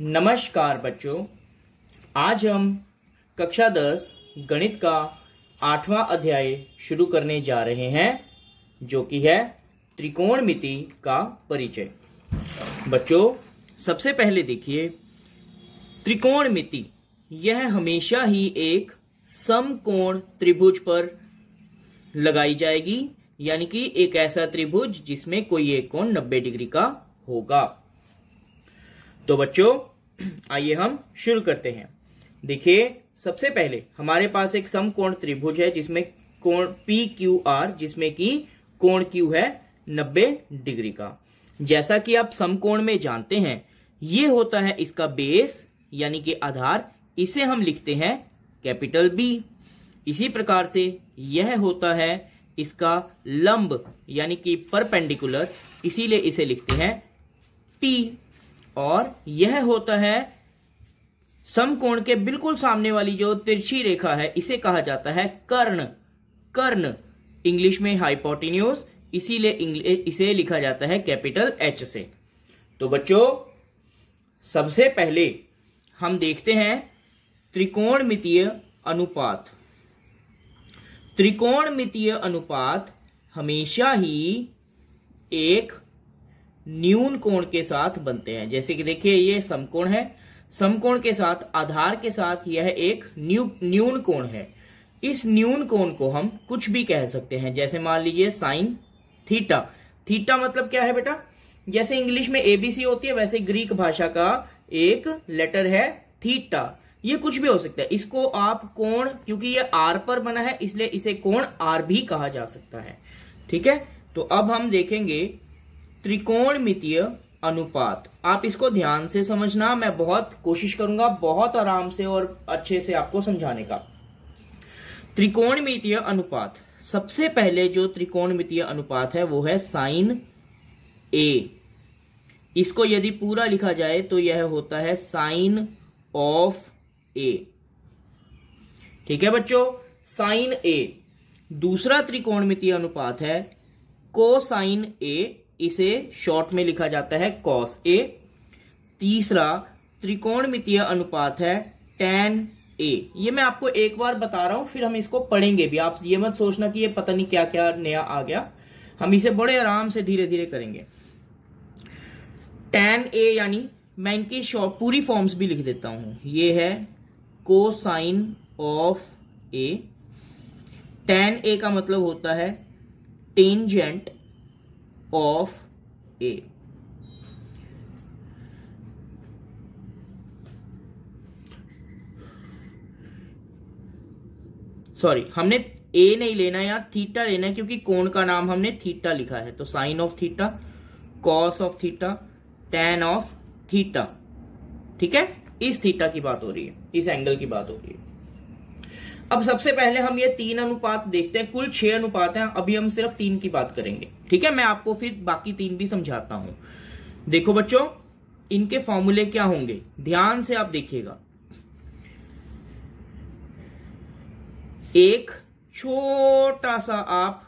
नमस्कार बच्चों आज हम कक्षा दस गणित का आठवां अध्याय शुरू करने जा रहे हैं जो कि है त्रिकोणमिति का परिचय बच्चों सबसे पहले देखिए त्रिकोणमिति यह हमेशा ही एक समकोण त्रिभुज पर लगाई जाएगी यानी कि एक ऐसा त्रिभुज जिसमें कोई एक कोण 90 डिग्री का होगा तो बच्चों आइए हम शुरू करते हैं देखिए सबसे पहले हमारे पास एक समकोण त्रिभुज है जिसमें कोण पी क्यू आर जिसमें कि कोण क्यू है 90 डिग्री का जैसा कि आप समकोण में जानते हैं ये होता है इसका बेस यानी कि आधार इसे हम लिखते हैं कैपिटल बी इसी प्रकार से यह होता है इसका लंब यानी कि परपेंडिकुलर इसीलिए इसे लिखते हैं पी और यह होता है समकोण के बिल्कुल सामने वाली जो तिरछी रेखा है इसे कहा जाता है कर्ण कर्ण इंग्लिश में हाइपोटिन्यूज इसीलिए इसे लिखा जाता है कैपिटल एच से तो बच्चों सबसे पहले हम देखते हैं त्रिकोणमितीय अनुपात त्रिकोणमितीय अनुपात हमेशा ही एक न्यून कोण के साथ बनते हैं जैसे कि देखिए ये समकोण है समकोण के साथ आधार के साथ यह एक न्यू न्यून कोण है इस न्यून कोण को हम कुछ भी कह सकते हैं जैसे मान लीजिए साइन थीटा थीटा मतलब क्या है बेटा जैसे इंग्लिश में एबीसी होती है वैसे ग्रीक भाषा का एक लेटर है थीटा ये कुछ भी हो सकता है इसको आप कोण क्योंकि ये आर पर बना है इसलिए इसे कोण आर भी कहा जा सकता है ठीक है तो अब हम देखेंगे त्रिकोणमितीय अनुपात आप इसको ध्यान से समझना मैं बहुत कोशिश करूंगा बहुत आराम से और अच्छे से आपको समझाने का त्रिकोणमितीय अनुपात सबसे पहले जो त्रिकोणमितीय अनुपात है वो है साइन ए इसको यदि पूरा लिखा जाए तो यह होता है साइन ऑफ ए ठीक है बच्चों साइन ए दूसरा त्रिकोणमितीय अनुपात है कोसाइन ए इसे शॉर्ट में लिखा जाता है कॉस ए तीसरा त्रिकोणमितीय अनुपात है टेन ए ये मैं आपको एक बार बता रहा हूं फिर हम इसको पढ़ेंगे भी आप ये मत सोचना कि ये पता नहीं क्या क्या नया आ गया हम इसे बड़े आराम से धीरे धीरे करेंगे टेन ए यानी मैं इनकी शॉर्ट पूरी फॉर्म्स भी लिख देता हूं ये है को ऑफ ए टेन ए का मतलब होता है टेंजेंट ऑफ ए सॉरी हमने ए नहीं लेना है यहाँ थीटा लेना है क्योंकि कोण का नाम हमने थीटा लिखा है तो sine of theta cos of theta tan of theta ठीक है इस थीटा की बात हो रही है इस एंगल की बात हो रही है अब सबसे पहले हम ये तीन अनुपात देखते हैं कुल छह अनुपात हैं अभी हम सिर्फ तीन की बात करेंगे ठीक है मैं आपको फिर बाकी तीन भी समझाता हूं देखो बच्चों इनके फॉर्मूले क्या होंगे ध्यान से आप देखिएगा एक छोटा सा आप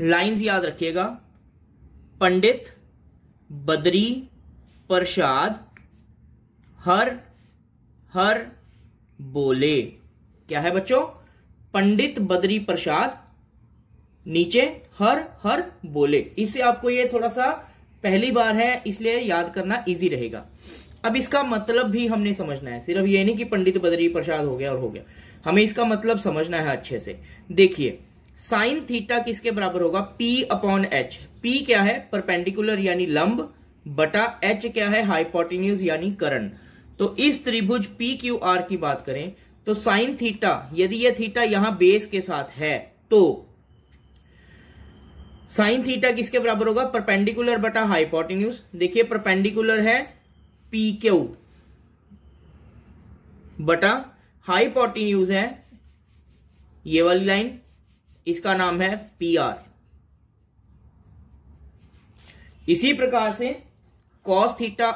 लाइंस याद रखिएगा पंडित बदरी प्रसाद हर हर बोले क्या है बच्चों पंडित बद्री प्रसाद नीचे हर हर बोले इससे आपको ये थोड़ा सा पहली बार है इसलिए याद करना इजी रहेगा अब इसका मतलब भी हमने समझना है सिर्फ ये नहीं कि पंडित बद्री प्रसाद हो गया और हो गया हमें इसका मतलब समझना है अच्छे से देखिए साइन थीटा किसके बराबर होगा पी अपॉन एच पी क्या है परपेंडिकुलर यानी लंब बटा एच क्या है हाइपोटिन्यूज यानी करण तो इस त्रिभुज पी क्यू आर की बात करें तो साइन थीटा यदि यह थीटा यहां बेस के साथ है तो साइन थीटा किसके बराबर होगा परपेंडिकुलर बटा हाइपोटेन्यूज देखिए परपेंडिकुलर है पी क्यू बटा हाइपोटिन्यूज है ये वाली लाइन इसका नाम है पी आर इसी प्रकार से कॉस थीटा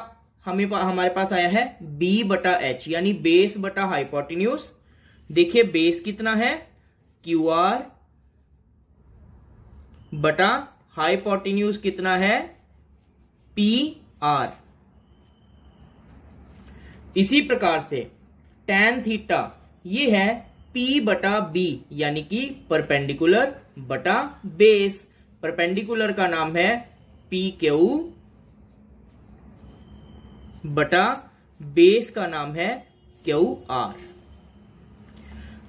हमें पा, हमारे पास आया है बी बटा एच यानी बेस बटा हाइपोटिन्यूस देखिए बेस कितना है क्यू आर बटा हाइपोटिन्यूस कितना है पी आर इसी प्रकार से टेन थीटा ये है पी बटा बी यानी कि परपेंडिकुलर बटा बेस परपेंडिकुलर का नाम है पी क्यू बटा बेस का नाम है क्यू आर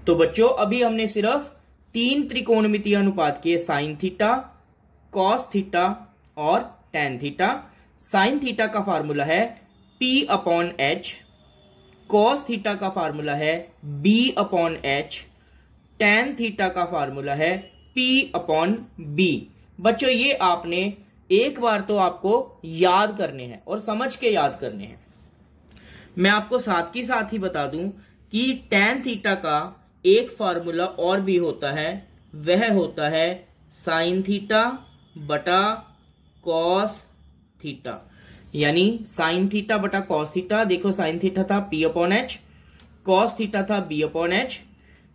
तो बच्चों अभी हमने सिर्फ तीन त्रिकोणमितीय अनुपात किए साइन थीटा कॉस थीटा और टेन थीटा साइन थीटा का फार्मूला है P upon H cos theta का फार्मूला है B upon H tan theta का फार्मूला है पी अपॉन बी बच्चों ये आपने एक बार तो आपको याद करने हैं और समझ के याद करने हैं मैं आपको साथ ही साथ ही बता दूं कि टेन थीटा का एक फार्मूला और भी होता है वह होता है साइन थीटा बटा कॉस थीटा यानी साइन थीटा बटा कॉस थीटा देखो साइन थीटा था P upon H cos theta था बी अपॉन एच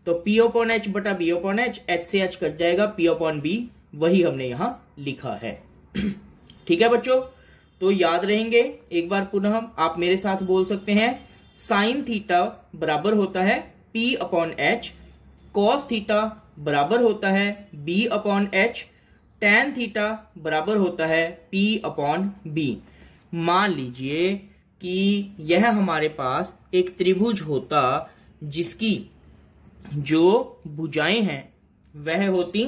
तो पी ओपॉन एच बटा बी ओपॉन एच एच से एच कट जाएगा पी ओपॉन बी वही हमने यहां लिखा है ठीक है बच्चों तो याद रहेंगे एक बार पुनः आप मेरे साथ बोल सकते हैं साइन थीटा बराबर होता है P upon H cos theta बराबर होता है B upon H tan theta बराबर होता है पी अपॉन बी मान लीजिए कि यह हमारे पास एक त्रिभुज होता जिसकी जो भुजाएं हैं वह होती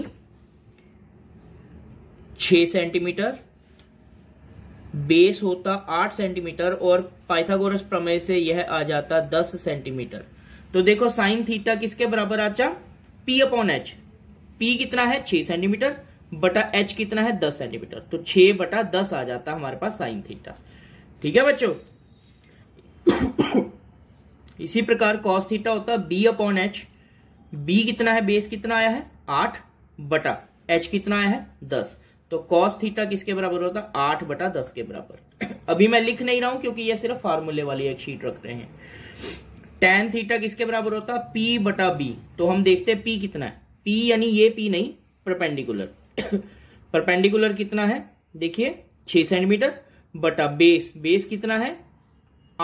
छ सेंटीमीटर बेस होता आठ सेंटीमीटर और पाइथागोरस प्रमेय से यह आ जाता दस सेंटीमीटर तो देखो साइन थीटा किसके बराबर आचा पी अपॉन एच पी कितना है छह सेंटीमीटर बटा एच कितना है दस सेंटीमीटर तो छह बटा दस आ जाता हमारे पास साइन थीटा ठीक है बच्चों इसी प्रकार कॉस थीटा होता है बी अपॉन एच बी कितना है बेस कितना आया है आठ बटा एच कितना आया है दस तो कॉस थीटा किसके बराबर होता है आठ बटा दस के बराबर अभी मैं लिख नहीं रहा हूं क्योंकि ये सिर्फ फार्मूले वाली एक शीट रख रहे हैं टेन थीटा किसके बराबर होता है पी बटा बी तो हम देखते हैं पी कितना है पी यानी ये पी नहीं परपेंडिकुलर परपेंडिकुलर कितना है देखिए छह सेंटीमीटर बटा बेस बेस कितना है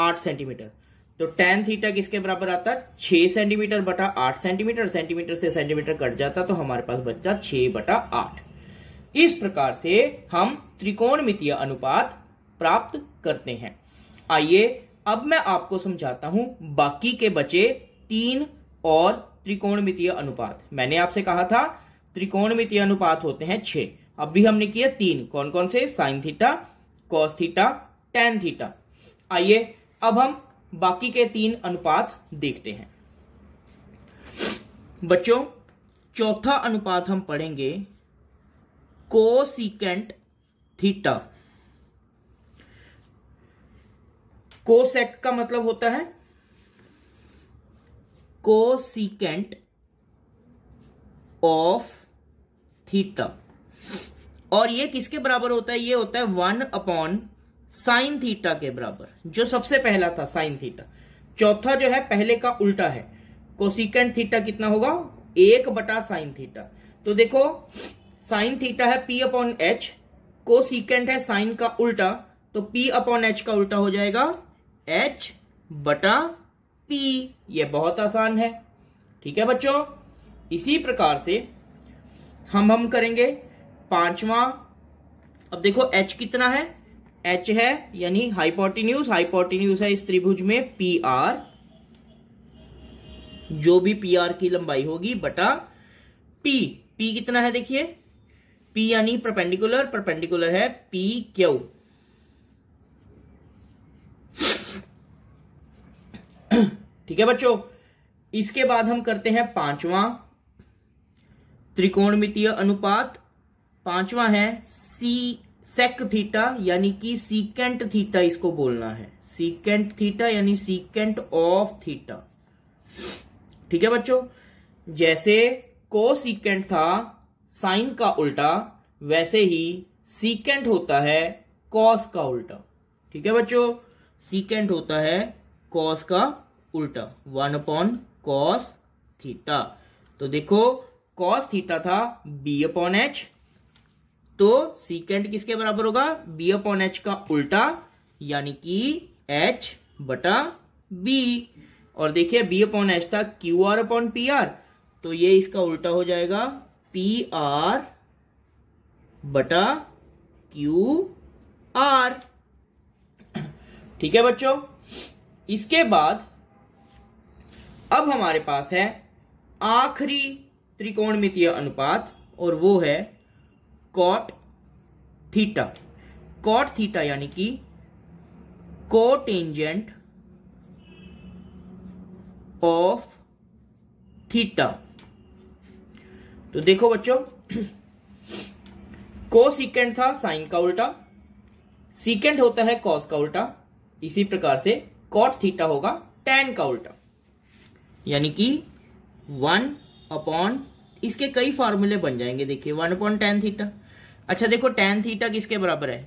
आठ सेंटीमीटर तो टेन थीटा किसके बराबर आता है छह सेंटीमीटर बटा आठ सेंटीमीटर सेंटीमीटर से सेंटीमीटर कट जाता तो हमारे पास बच्चा छह बटा आठ इस प्रकार से हम त्रिकोणमितीय अनुपात प्राप्त करते हैं आइए अब मैं आपको समझाता हूं बाकी के बचे तीन और त्रिकोणमितीय अनुपात मैंने आपसे कहा था त्रिकोणमितीय अनुपात होते हैं छह भी हमने किया तीन कौन कौन से sine theta cos theta tan theta आइए अब हम बाकी के तीन अनुपात देखते हैं बच्चों चौथा अनुपात हम पढ़ेंगे कोसिकेंट थीटा कोसेक का मतलब होता है कोसिकेंट ऑफ थीटा और ये किसके बराबर होता है ये होता है वन अपॉन साइन थीटा के बराबर जो सबसे पहला था साइन थीटा चौथा जो है पहले का उल्टा है कोसिकेंट थीटा कितना होगा एक बटा साइन थीटा तो देखो साइन थीटा है P upon H cosecant है साइन का उल्टा तो पी अपॉन एच का उल्टा हो जाएगा एच बटा पी ये बहुत आसान है ठीक है बच्चों इसी प्रकार से हम हम करेंगे पांचवा अब देखो एच कितना है एच है यानी हाइपोटिन्यूस हाइपोटिन्यूस है इस त्रिभुज में पी आर जो भी पी आर की लंबाई होगी बटा पी पी कितना है देखिए पी यानी परपेंडिकुलर परपेंडिकुलर है पी क्यू ठीक है बच्चों इसके बाद हम करते हैं पांचवा त्रिकोणमितीय अनुपात पांचवा है सी सेक थीटा यानी कि सीकेंट थीटा इसको बोलना है सीकेंट थीटा यानी सीकेंट ऑफ थीटा ठीक है बच्चों जैसे को सीकेंट था साइन का उल्टा वैसे ही सीकेंट होता है कॉस का उल्टा ठीक है बच्चों सीकेंट होता है कॉस का उल्टा वन अपॉन कॉस थीटा तो देखो कॉस थीटा था बी अपॉन एच तो सीकेंट किसके बराबर होगा बी अपॉन एच का उल्टा यानी कि एच बटा बी और देखिए बी अपॉन एच था Q R upon P R तो ये इसका उल्टा हो जाएगा पी आर बटा क्यू आर ठीक है बच्चों इसके बाद अब हमारे पास है आखिरी त्रिकोणमितीय अनुपात और वो है कॉट थीटा कॉट थीटा यानी कि कोटेंजेंट ऑफ थीटा तो देखो बच्चों सिकेंड था साइन का उल्टा सिकेंड होता है कॉस का उल्टा इसी प्रकार से कॉट थीटा होगा टेन का उल्टा यानी कि वन अपॉन इसके कई फॉर्मूले बन जाएंगे देखिए वन अपॉन टेन थीटा अच्छा देखो टेन थीटा किसके बराबर है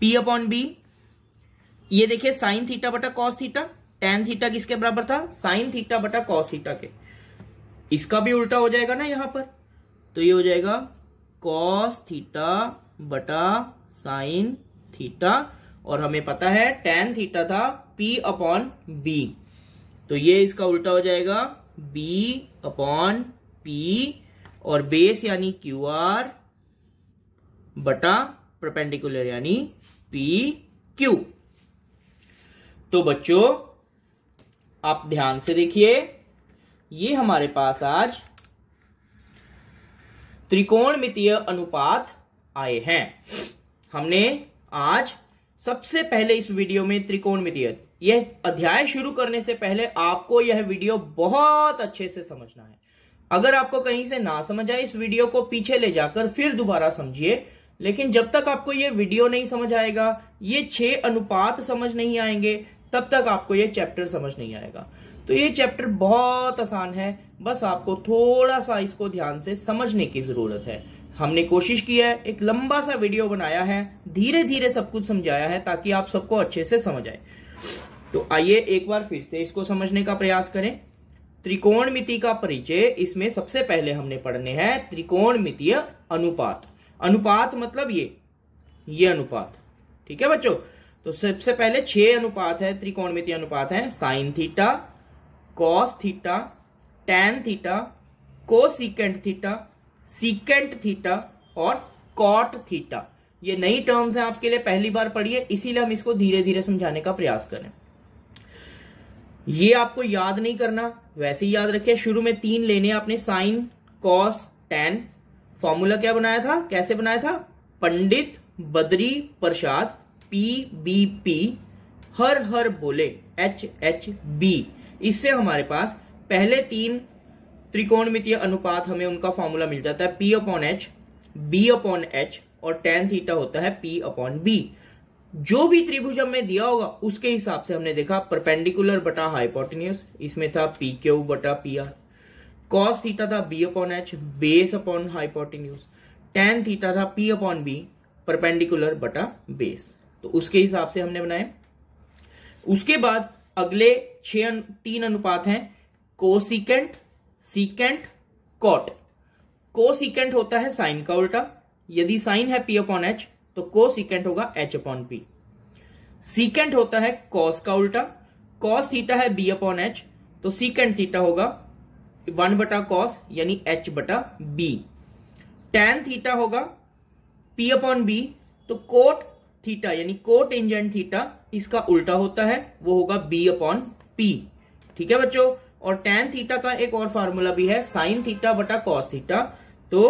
पी अपॉन बी ये देखिए साइन थीटा बटा कॉस थीटा टेन थीटा किसके बराबर था साइन थीटा बटा कॉस थीटा के इसका भी उल्टा हो जाएगा ना यहां पर तो ये हो जाएगा कॉस थीटा बटा साइन थीटा और हमें पता है टेन थीटा था पी अपॉन बी तो ये इसका उल्टा हो जाएगा बी अपॉन पी और बेस यानी क्यू आर बटा प्रपेंडिकुलर यानी पी क्यू तो बच्चों आप ध्यान से देखिए ये हमारे पास आज त्रिकोणमितीय अनुपात आए हैं हमने आज सबसे पहले इस वीडियो में त्रिकोणमितीय यह अध्याय शुरू करने से पहले आपको यह वीडियो बहुत अच्छे से समझना है अगर आपको कहीं से ना समझ आए इस वीडियो को पीछे ले जाकर फिर दोबारा समझिए लेकिन जब तक आपको यह वीडियो नहीं समझ आएगा ये छह अनुपात समझ नहीं आएंगे तब तक आपको यह चैप्टर समझ नहीं आएगा तो ये चैप्टर बहुत आसान है बस आपको थोड़ा सा इसको ध्यान से समझने की जरूरत है हमने कोशिश की है एक लंबा सा वीडियो बनाया है धीरे धीरे सब कुछ समझाया है ताकि आप सबको अच्छे से समझ आए तो आइए एक बार फिर से इसको समझने का प्रयास करें त्रिकोण मिति का परिचय इसमें सबसे पहले हमने पढ़ने हैं त्रिकोण मितीय अनुपात अनुपात मतलब ये ये अनुपात ठीक है बच्चों तो सबसे पहले छह अनुपात है त्रिकोणमितीय अनुपात है sine theta cos theta tan theta cosecant theta secant theta और कॉट थीटा ये नई टर्म्स हैं आपके लिए पहली बार पढ़िए इसीलिए हम इसको धीरे धीरे समझाने का प्रयास करें ये आपको याद नहीं करना वैसे ही याद रखिए शुरू में तीन लेने आपने साइन कॉस टेन फॉर्मूला क्या बनाया था कैसे बनाया था Pandit Badri Prasad P B P हर हर बोले एच एच बी इससे हमारे पास पहले तीन त्रिकोणमितीय अनुपात हमें उनका फॉर्मूला मिल जाता है P upon H B upon H और टेन थीटा होता है पी अपॉन बी जो भी त्रिभुज हमें दिया होगा उसके हिसाब से हमने देखा परपेंडिकुलर बटा हाइपोटिनियस इसमें था पी क्यू बटा पी आर कॉस थीटा था B upon H base upon hypotenuse tan theta था पी अपॉन बी परपेंडिकुलर बटा बेस तो उसके हिसाब से हमने बनाए उसके बाद अगले छह तीन अनुपात हैं कोसिकेंट सीकेंट कॉट कोसिकेंट होता है साइन का उल्टा यदि साइन है पी अपॉन एच तो कोसिकेंट होगा एच अपॉन पी सीकेंट होता है कॉस का उल्टा कॉस थीटा है बी अपॉन एच तो सीकेंट थीटा होगा वन बटा कॉस यानी एच बटा बी टेन थीटा होगा पी अपॉन बी तो कोट थीटा यानी को टेंजेंट थीटा इसका उल्टा होता है वो होगा बी अपॉन पी ठीक है बच्चों और टेन थीटा का एक और फार्मूला भी है साइन थीटा बटा कॉस थीटा तो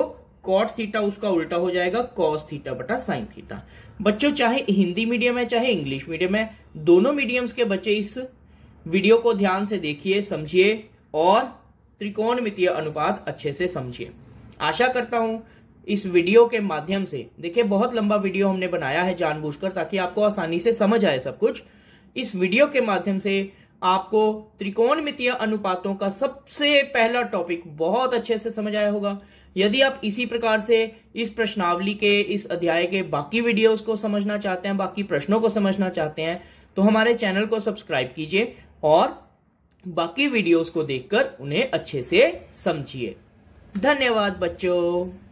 कॉट थीटा उसका उल्टा हो जाएगा कॉस थीटा बटा साइन थीटा बच्चों चाहे हिंदी मीडियम है चाहे इंग्लिश मीडियम है दोनों मीडियम्स के बच्चे इस वीडियो को ध्यान से देखिए समझिए और त्रिकोणमितीय अनुपात अच्छे से समझिए आशा करता हूं इस वीडियो के माध्यम से देखिए बहुत लंबा वीडियो हमने बनाया है जानबूझकर ताकि आपको आसानी से समझ आए सब कुछ इस वीडियो के माध्यम से आपको त्रिकोणमितीय अनुपातों का सबसे पहला टॉपिक बहुत अच्छे से समझ आया होगा यदि आप इसी प्रकार से इस प्रश्नावली के इस अध्याय के बाकी वीडियोस को समझना चाहते हैं बाकी प्रश्नों को समझना चाहते हैं तो हमारे चैनल को सब्सक्राइब कीजिए और बाकी वीडियोस को देखकर उन्हें अच्छे से समझिए धन्यवाद बच्चों